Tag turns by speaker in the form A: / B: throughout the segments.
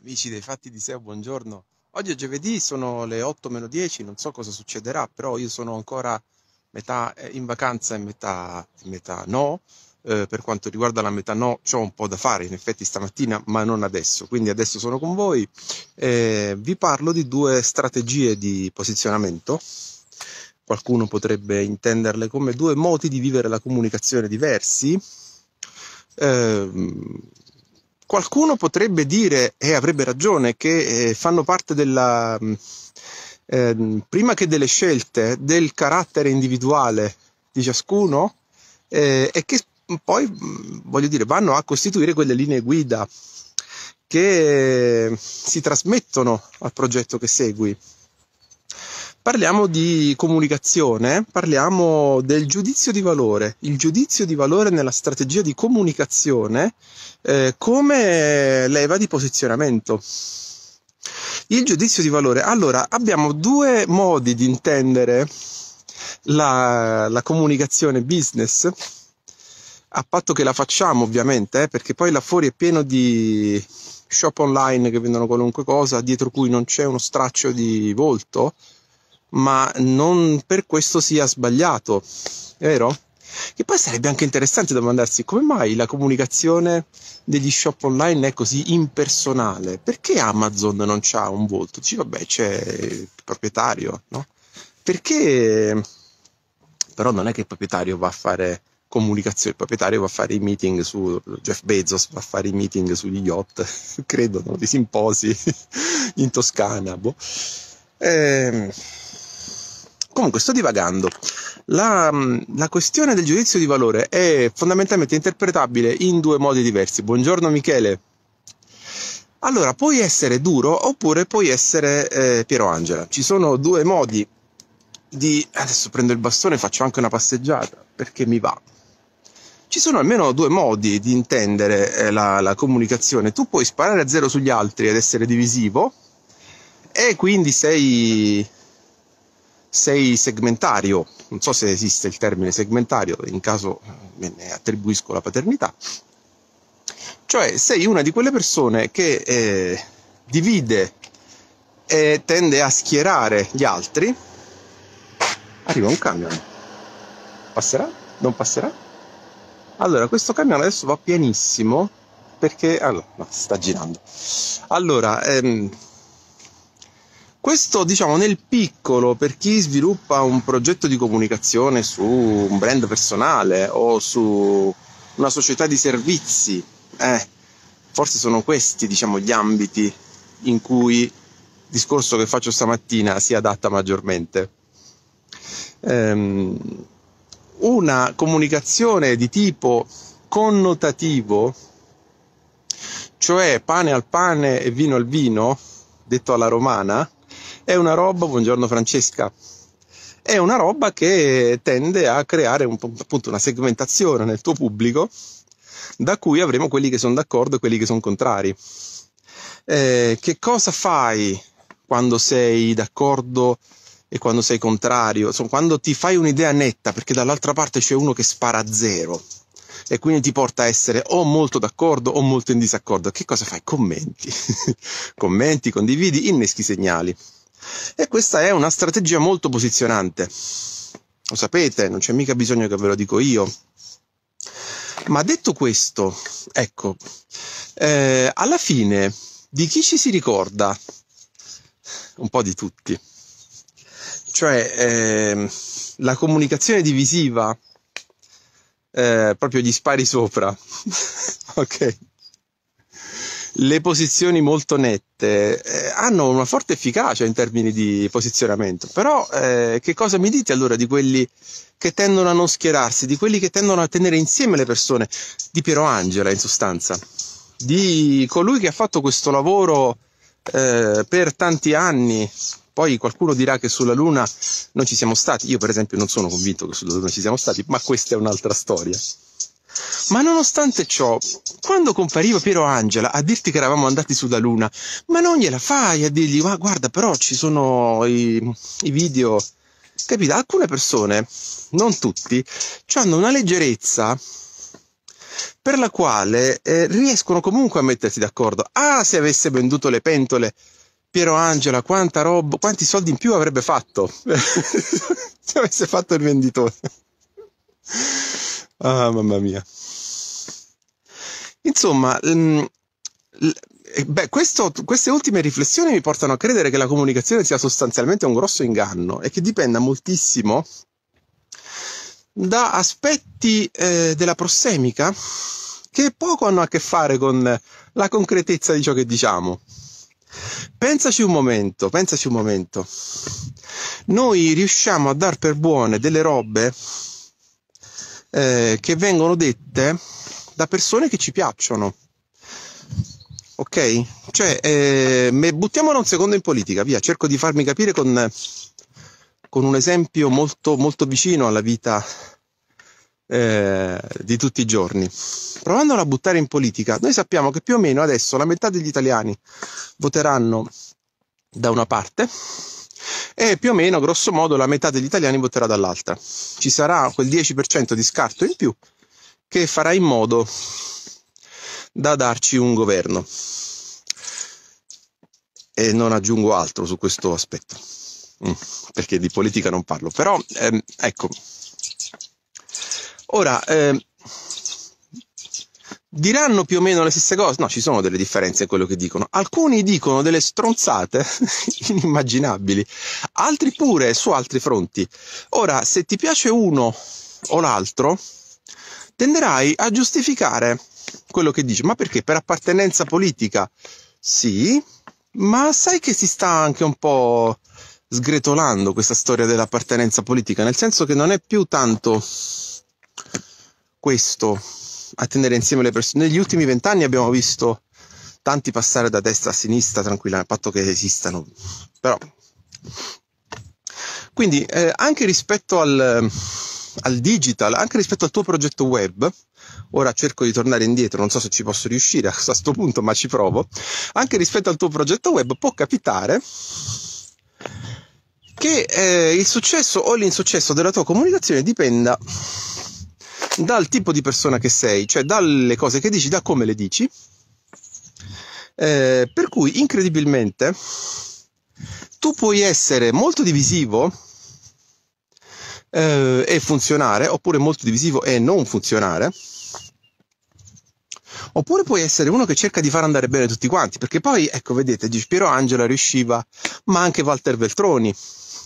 A: Amici dei fatti di SEO, buongiorno. Oggi è giovedì, sono le 8 meno 10, non so cosa succederà, però io sono ancora metà eh, in vacanza e metà, metà no. Eh, per quanto riguarda la metà no, ho un po' da fare in effetti stamattina, ma non adesso. Quindi adesso sono con voi. Eh, vi parlo di due strategie di posizionamento qualcuno potrebbe intenderle come due modi di vivere la comunicazione diversi, ehm, Qualcuno potrebbe dire, e avrebbe ragione, che eh, fanno parte della, eh, prima che delle scelte, del carattere individuale di ciascuno eh, e che poi, mm, voglio dire, vanno a costituire quelle linee guida che eh, si trasmettono al progetto che segui. Parliamo di comunicazione, parliamo del giudizio di valore, il giudizio di valore nella strategia di comunicazione eh, come leva di posizionamento. Il giudizio di valore. Allora, abbiamo due modi di intendere la, la comunicazione business, a patto che la facciamo ovviamente, eh, perché poi là fuori è pieno di shop online che vendono qualunque cosa, dietro cui non c'è uno straccio di volto ma non per questo sia sbagliato, vero? Che poi sarebbe anche interessante domandarsi come mai la comunicazione degli shop online è così impersonale. Perché Amazon non ha un volto? Dici, vabbè, c'è il proprietario, no? Perché però non è che il proprietario va a fare comunicazione, il proprietario va a fare i meeting su Jeff Bezos, va a fare i meeting sugli yacht, credo, no? dei simposi in Toscana, boh. Ehm Comunque, sto divagando. La, mm, la, questione del giudizio di valore è fondamentalmente interpretabile in due modi diversi. Buongiorno Michele. Allora, puoi essere duro oppure puoi essere eh, Piero Angela. Ci sono due modi di... Adesso prendo il bastone e faccio anche una passeggiata perché mi va. Ci sono almeno due modi di intendere eh, la, la comunicazione. Tu puoi sparare a zero sugli altri ed essere divisivo e quindi sei sei segmentario, non so se esiste il termine segmentario, in caso eh, me ne attribuisco la paternità, cioè sei una di quelle persone che eh, divide e tende a schierare gli altri. Arriva un camion, passerà? Non passerà? Allora, questo camion adesso va pianissimo perché... Allora, no, sta girando. Allora, ehm, questo diciamo nel piccolo per chi sviluppa un progetto di comunicazione su un brand personale o su una società di servizi, eh, forse sono questi diciamo gli ambiti in cui il discorso che faccio stamattina si adatta maggiormente. Um, una comunicazione di tipo connotativo, cioè pane al pane e vino al vino, detto alla romana, è una roba, buongiorno Francesca, è una roba che tende a creare un, appunto una segmentazione nel tuo pubblico da cui avremo quelli che sono d'accordo e quelli che sono contrari. Eh, che cosa fai quando sei d'accordo e quando sei contrario? Insomma, quando ti fai un'idea netta, perché dall'altra parte c'è uno che spara a zero e quindi ti porta a essere o molto d'accordo o molto in disaccordo. Che cosa fai? Commenti, commenti, condividi, inneschi segnali. E questa è una strategia molto posizionante. Lo sapete, non c'è mica bisogno che ve lo dico io. Ma detto questo, ecco, eh, alla fine di chi ci si ricorda? Un po' di tutti. Cioè, eh, la comunicazione divisiva, eh, proprio gli spari sopra, ok? le posizioni molto nette eh, hanno una forte efficacia in termini di posizionamento, però eh, che cosa mi dite allora di quelli che tendono a non schierarsi, di quelli che tendono a tenere insieme le persone, di Piero Angela in sostanza, di colui che ha fatto questo lavoro eh, per tanti anni, poi qualcuno dirà che sulla Luna non ci siamo stati, io per esempio non sono convinto che sulla Luna ci siamo stati, ma questa è un'altra storia. Ma nonostante ciò, quando compariva Piero Angela a dirti che eravamo andati su da Luna, ma non gliela fai a dirgli, ma guarda, però ci sono i, i video. Capito? Alcune persone, non tutti, hanno una leggerezza per la quale eh, riescono comunque a mettersi d'accordo. Ah, se avesse venduto le pentole, Piero Angela, quanta roba, quanti soldi in più avrebbe fatto se avesse fatto il venditore. Ah, mamma mia. Insomma, ehm, eh, Beh, questo, queste ultime riflessioni mi portano a credere che la comunicazione sia sostanzialmente un grosso inganno e che dipenda moltissimo da aspetti eh, della prossemica che poco hanno a che fare con la concretezza di ciò che diciamo. Pensaci un momento, pensaci un momento. Noi riusciamo a dar per buone delle robe eh, che vengono dette da persone che ci piacciono. Ok? Cioè, eh, buttiamola un secondo in politica, via, cerco di farmi capire con, con un esempio molto, molto vicino alla vita eh, di tutti i giorni. Provandola a buttare in politica, noi sappiamo che più o meno adesso la metà degli italiani voteranno da una parte e più o meno, grosso modo, la metà degli italiani voterà dall'altra. Ci sarà quel 10% di scarto in più che farà in modo da darci un governo. E non aggiungo altro su questo aspetto, mm, perché di politica non parlo. Però, ehm, ecco, ora, ehm, diranno più o meno le stesse cose. No, ci sono delle differenze in quello che dicono. Alcuni dicono delle stronzate inimmaginabili, altri pure su altri fronti. Ora, se ti piace uno o l'altro, tenderai a giustificare quello che dici. Ma perché? Per appartenenza politica? Sì, ma sai che si sta anche un po' sgretolando questa storia dell'appartenenza politica, nel senso che non è più tanto questo a tenere insieme le persone. Negli ultimi vent'anni abbiamo visto tanti passare da destra a sinistra tranquilla, a patto che esistano. Però. Quindi eh, anche rispetto al, al digital, anche rispetto al tuo progetto web, ora cerco di tornare indietro, non so se ci posso riuscire a questo punto, ma ci provo. Anche rispetto al tuo progetto web può capitare che eh, il successo o l'insuccesso della tua comunicazione dipenda dal tipo di persona che sei, cioè dalle cose che dici, da come le dici. Eh, per cui incredibilmente tu puoi essere molto divisivo eh, e funzionare, oppure molto divisivo e non funzionare. Oppure puoi essere uno che cerca di far andare bene tutti quanti, perché poi, ecco, vedete, Giuspiero Angela riusciva, ma anche Walter Veltroni,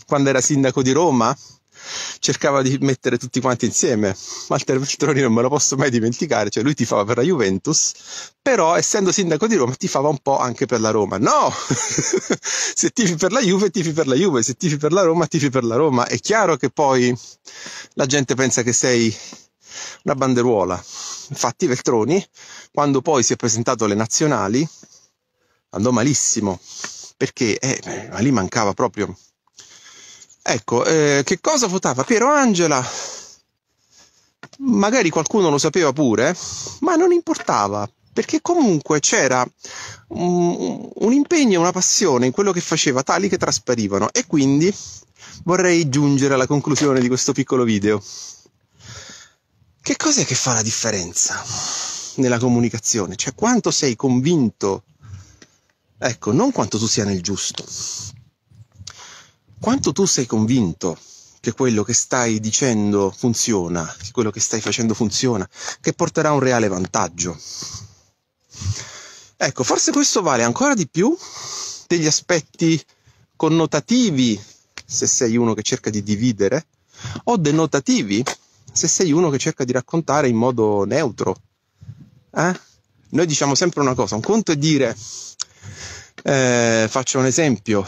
A: quando era sindaco di Roma, cercava di mettere tutti quanti insieme. Walter Veltroni non me lo posso mai dimenticare, cioè lui tifava per la Juventus, però essendo sindaco di Roma tifava un po' anche per la Roma. No! se tifi per la Juve, tifi per la Juve, se tifi per la Roma, tifi per la Roma. È chiaro che poi la gente pensa che sei una banderuola. Infatti Veltroni, quando poi si è presentato alle nazionali, andò malissimo, perché eh, ma lì mancava proprio Ecco, eh, che cosa votava Piero Angela? Magari qualcuno lo sapeva pure, ma non importava, perché comunque c'era un, un impegno e una passione in quello che faceva tali che trasparivano e quindi vorrei giungere alla conclusione di questo piccolo video. Che cos'è che fa la differenza nella comunicazione? Cioè quanto sei convinto, ecco, non quanto tu sia nel giusto, quanto tu sei convinto che quello che stai dicendo funziona, che quello che stai facendo funziona, che porterà un reale vantaggio. Ecco, forse questo vale ancora di più degli aspetti connotativi, se sei uno che cerca di dividere, o denotativi, se sei uno che cerca di raccontare in modo neutro. Eh? Noi diciamo sempre una cosa, un conto è dire, eh, faccio un esempio,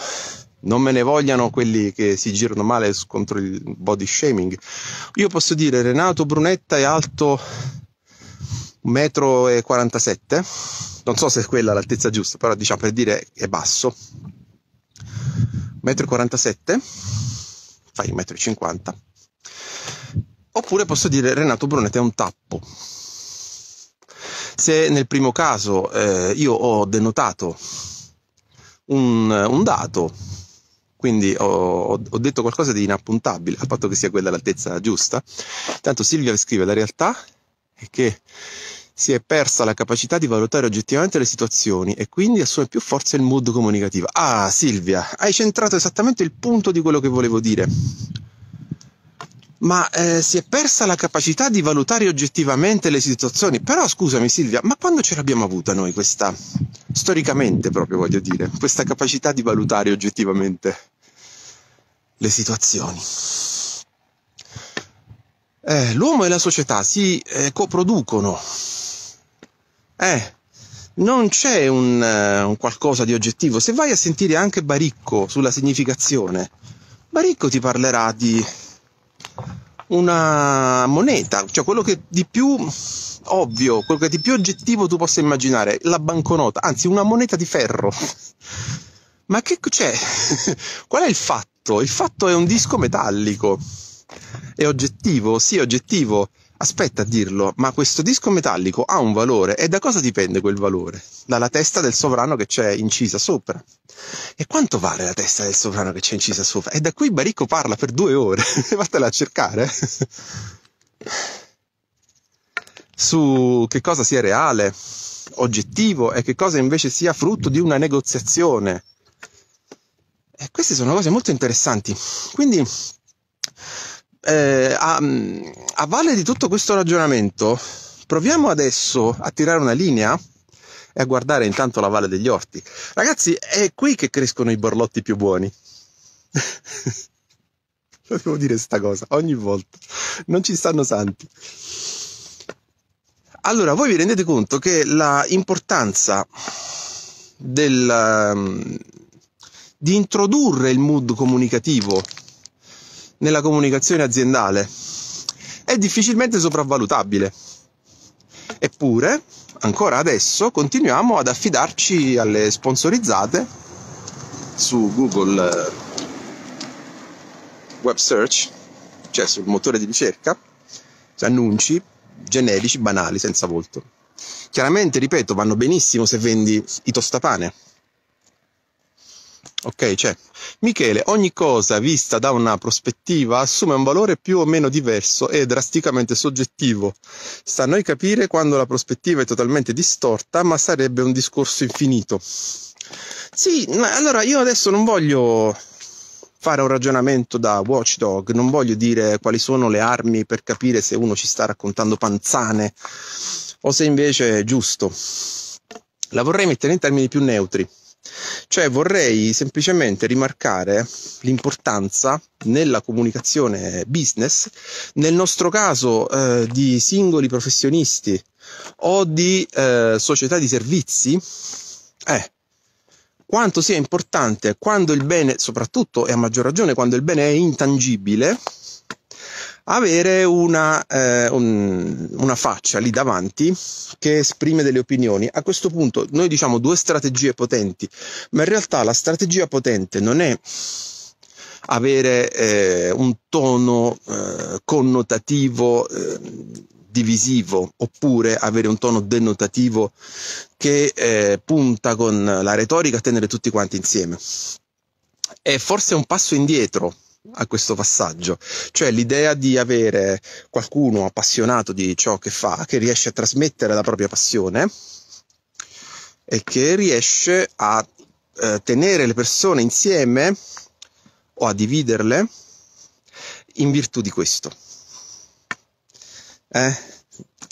A: non me ne vogliano quelli che si girano male contro il body shaming. Io posso dire Renato Brunetta è alto 1,47 m, non so se è quella l'altezza giusta, però diciamo per dire è basso. 1,47 m, fai 1,50 m. Oppure posso dire Renato Brunetta è un tappo. Se nel primo caso eh, io ho denotato un, un dato quindi ho, ho detto qualcosa di inappuntabile, al fatto che sia quella l'altezza giusta. Tanto Silvia scrive: La realtà è che si è persa la capacità di valutare oggettivamente le situazioni e quindi assume più forza il mood comunicativo. Ah, Silvia, hai centrato esattamente il punto di quello che volevo dire. Ma eh, si è persa la capacità di valutare oggettivamente le situazioni. Però scusami Silvia, ma quando ce l'abbiamo avuta noi questa, storicamente proprio voglio dire, questa capacità di valutare oggettivamente? le situazioni. Eh, l'uomo e la società si eh, coproducono. Eh, non c'è un, eh, un, qualcosa di oggettivo. Se vai a sentire anche Baricco sulla significazione, Baricco ti parlerà di una moneta, cioè quello che di più ovvio, quello che di più oggettivo tu possa immaginare, la banconota, anzi una moneta di ferro. Ma che c'è? Qual è il fatto? fatto. Il fatto è un disco metallico. È oggettivo, sì, è oggettivo. Aspetta a dirlo, ma questo disco metallico ha un valore e da cosa dipende quel valore? Dalla testa del sovrano che c'è incisa sopra. E quanto vale la testa del sovrano che c'è incisa sopra? E da qui Baricco parla per due ore, vattela a cercare. Su che cosa sia reale, oggettivo e che cosa invece sia frutto di una negoziazione e eh, queste sono cose molto interessanti. Quindi, eh, a, mm, a valle di tutto questo ragionamento, proviamo adesso a tirare una linea e a guardare intanto la Valle degli Orti. Ragazzi, è qui che crescono i borlotti più buoni. Lo devo dire sta cosa ogni volta. Non ci stanno santi. Allora, voi vi rendete conto che la importanza del, mm, di introdurre il mood comunicativo nella comunicazione aziendale è difficilmente sopravvalutabile. Eppure, ancora adesso, continuiamo ad affidarci alle sponsorizzate su Google eh, Web Search, cioè sul motore di ricerca, annunci generici, banali, senza volto. Chiaramente, ripeto, vanno benissimo se vendi i tostapane, Ok, cioè, Michele, ogni cosa vista da una prospettiva assume un valore più o meno diverso e drasticamente soggettivo. Sta a noi capire quando la prospettiva è totalmente distorta, ma sarebbe un discorso infinito. Sì, ma allora io adesso non voglio fare un ragionamento da watchdog, non voglio dire quali sono le armi per capire se uno ci sta raccontando panzane o se invece è giusto. La vorrei mettere in termini più neutri cioè vorrei semplicemente rimarcare l'importanza nella comunicazione business, nel nostro caso eh, di singoli professionisti o di eh, società di servizi, eh, quanto sia importante quando il bene, soprattutto e a maggior ragione quando il bene è intangibile, avere una, eh, un, una faccia lì davanti che esprime delle opinioni. A questo punto noi diciamo due strategie potenti, ma in realtà la strategia potente non è avere eh, un tono eh, connotativo eh, divisivo oppure avere un tono denotativo che eh, punta con la retorica a tenere tutti quanti insieme. È forse un passo indietro a questo passaggio, cioè l'idea di avere qualcuno appassionato di ciò che fa, che riesce a trasmettere la propria passione e che riesce a eh, tenere le persone insieme o a dividerle in virtù di questo. Eh?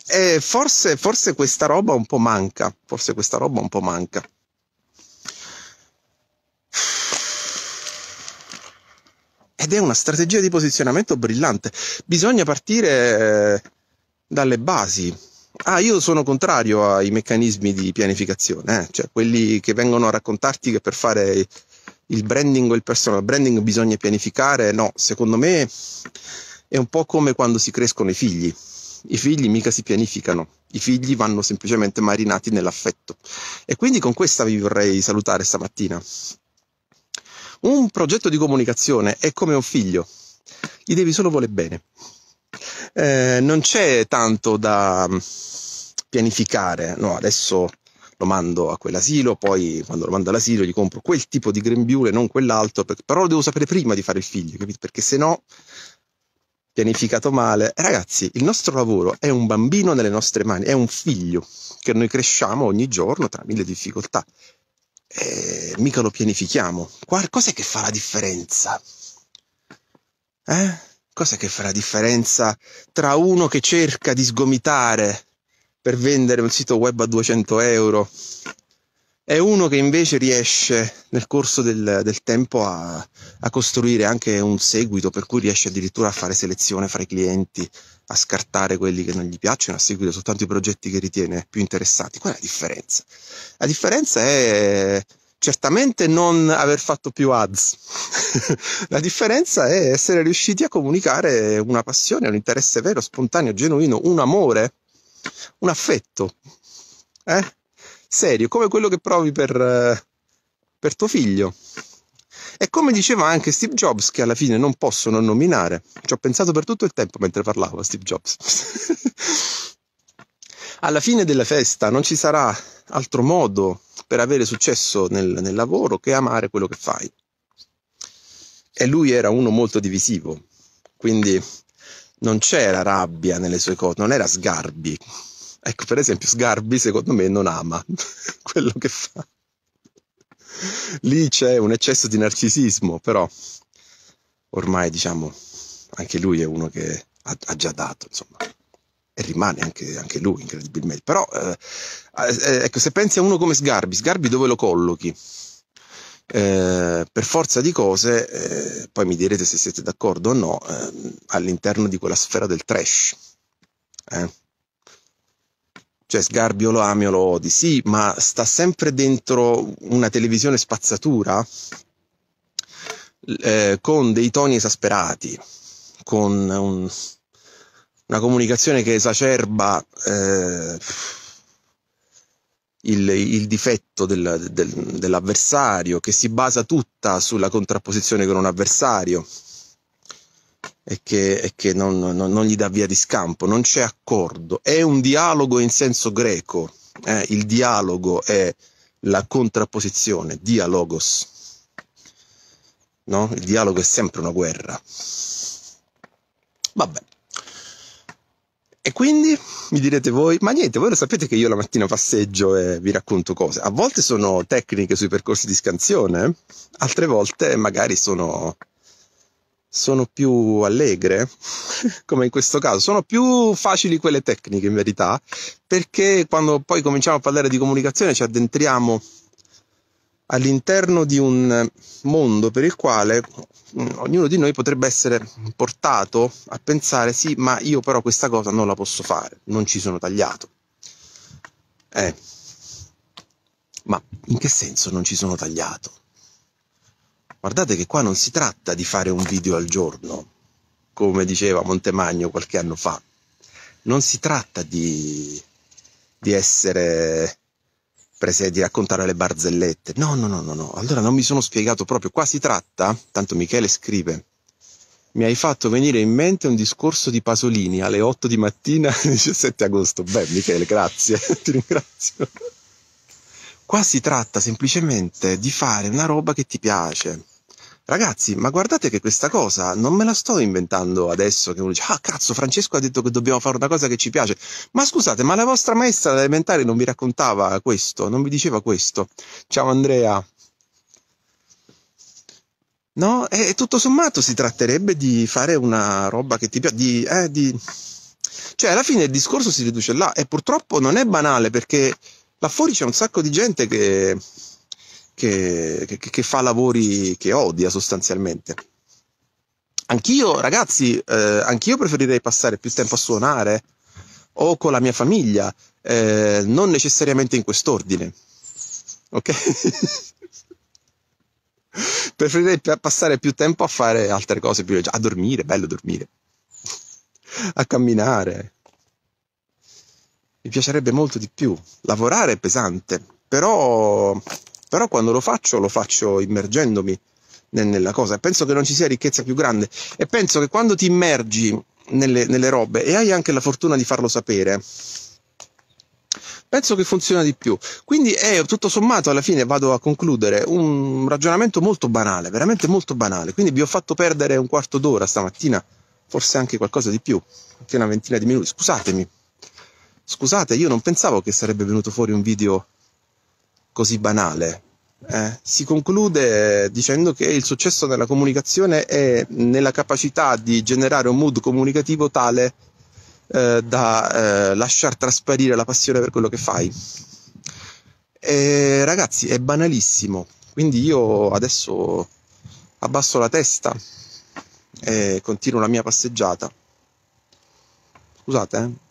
A: E forse, forse questa roba un po' manca, forse questa roba un po' manca. Ed è una strategia di posizionamento brillante. Bisogna partire eh, dalle basi. Ah, io sono contrario ai meccanismi di pianificazione, eh? cioè quelli che vengono a raccontarti che per fare il branding o il personal branding bisogna pianificare. No, secondo me è un po' come quando si crescono i figli. I figli mica si pianificano, i figli vanno semplicemente marinati nell'affetto. E quindi con questa vi vorrei salutare stamattina. Un progetto di comunicazione è come un figlio, gli devi solo voler bene. Eh, non c'è tanto da mm, pianificare, no, adesso lo mando a quell'asilo, poi quando lo mando all'asilo gli compro quel tipo di grembiule, non quell'altro, però lo devo sapere prima di fare il figlio, capito? Perché se no, pianificato male. Ragazzi, il nostro lavoro è un bambino nelle nostre mani, è un figlio che noi cresciamo ogni giorno tra mille difficoltà eh, mica lo pianifichiamo. Cos'è che fa la differenza? Eh? Cos'è che fa la differenza tra uno che cerca di sgomitare per vendere un sito web a 200 euro è uno che invece riesce nel corso del, del tempo a, a, costruire anche un seguito, per cui riesce addirittura a fare selezione fra i clienti, a scartare quelli che non gli piacciono, a seguire soltanto i progetti che ritiene più interessanti. Qual è la differenza? La differenza è certamente non aver fatto più ads. la differenza è essere riusciti a comunicare una passione, un interesse vero, spontaneo, genuino, un amore, un affetto. Eh? serio, come quello che provi per, eh, per tuo figlio. E come diceva anche Steve Jobs, che alla fine non posso non nominare, ci ho pensato per tutto il tempo mentre parlavo a Steve Jobs. alla fine della festa non ci sarà altro modo per avere successo nel, nel lavoro che amare quello che fai. E lui era uno molto divisivo, quindi non c'era rabbia nelle sue cose, non era sgarbi, Ecco, per esempio, Sgarbi secondo me non ama quello che fa. Lì c'è un eccesso di narcisismo, però ormai diciamo anche lui è uno che ha, ha già dato, insomma, e rimane anche, anche lui incredibilmente. Però eh, eh ecco, se pensi a uno come Sgarbi, Sgarbi dove lo collochi? Eh, per forza di cose, eh, poi mi direte se siete d'accordo o no, eh, all'interno di quella sfera del trash. Eh? Cioè Sgarbio lo ami o lo odi, sì, ma sta sempre dentro una televisione spazzatura eh, con dei toni esasperati, con un, una comunicazione che esacerba eh, il, il, difetto del, del, dell'avversario, che si basa tutta sulla contrapposizione con un avversario e che, e che non, non, non, gli dà via di scampo, non c'è accordo, è un dialogo in senso greco, eh? il dialogo è la contrapposizione, dialogos. No? Il dialogo è sempre una guerra. Vabbè. E quindi mi direte voi, ma niente, voi lo sapete che io la mattina passeggio e vi racconto cose. A volte sono tecniche sui percorsi di scansione, altre volte magari sono sono più allegre, come in questo caso, sono più facili quelle tecniche in verità, perché quando poi cominciamo a parlare di comunicazione ci addentriamo all'interno di un mondo per il quale mm, ognuno di noi potrebbe essere portato a pensare sì, ma io però questa cosa non la posso fare, non ci sono tagliato. Eh, ma in che senso non ci sono tagliato? Guardate che qua non si tratta di fare un video al giorno, come diceva Montemagno qualche anno fa. Non si tratta di, di essere di raccontare le barzellette. No, no, no, no, no. Allora non mi sono spiegato proprio. Qua si tratta, tanto Michele scrive, mi hai fatto venire in mente un discorso di Pasolini alle 8 di mattina 17 agosto. Beh, Michele, grazie, ti ringrazio. Qua si tratta semplicemente di fare una roba che ti piace. Ragazzi, ma guardate che questa cosa non me la sto inventando adesso che uno dice, ah cazzo, Francesco ha detto che dobbiamo fare una cosa che ci piace. Ma scusate, ma la vostra maestra elementare non vi raccontava questo, non vi diceva questo. Ciao Andrea. No? E tutto sommato si tratterebbe di fare una roba che ti piace, di, eh, di... Cioè, alla fine il discorso si riduce là e purtroppo non è banale perché là fuori c'è un sacco di gente che che, che, che fa lavori che odia sostanzialmente. Anch'io, ragazzi, eh, anch'io preferirei passare più tempo a suonare o con la mia famiglia, eh, non necessariamente in quest'ordine. Ok? preferirei passare più tempo a fare altre cose, più, a dormire, bello dormire, a camminare. Mi piacerebbe molto di più. Lavorare è pesante, però però quando lo faccio lo faccio immergendomi nella cosa. Penso che non ci sia ricchezza più grande e penso che quando ti immergi nelle, nelle robe e hai anche la fortuna di farlo sapere, penso che funziona di più. Quindi è tutto sommato, alla fine vado a concludere, un ragionamento molto banale, veramente molto banale. Quindi vi ho fatto perdere un quarto d'ora stamattina, forse anche qualcosa di più, anche una ventina di minuti. Scusatemi. Scusate, io non pensavo che sarebbe venuto fuori un video così banale. Eh, si conclude eh, dicendo che il successo nella comunicazione è nella capacità di generare un mood comunicativo tale eh, da eh, lasciar trasparire la passione per quello che fai. E, ragazzi, è banalissimo, quindi io adesso abbasso la testa e continuo la mia passeggiata. Scusate, eh.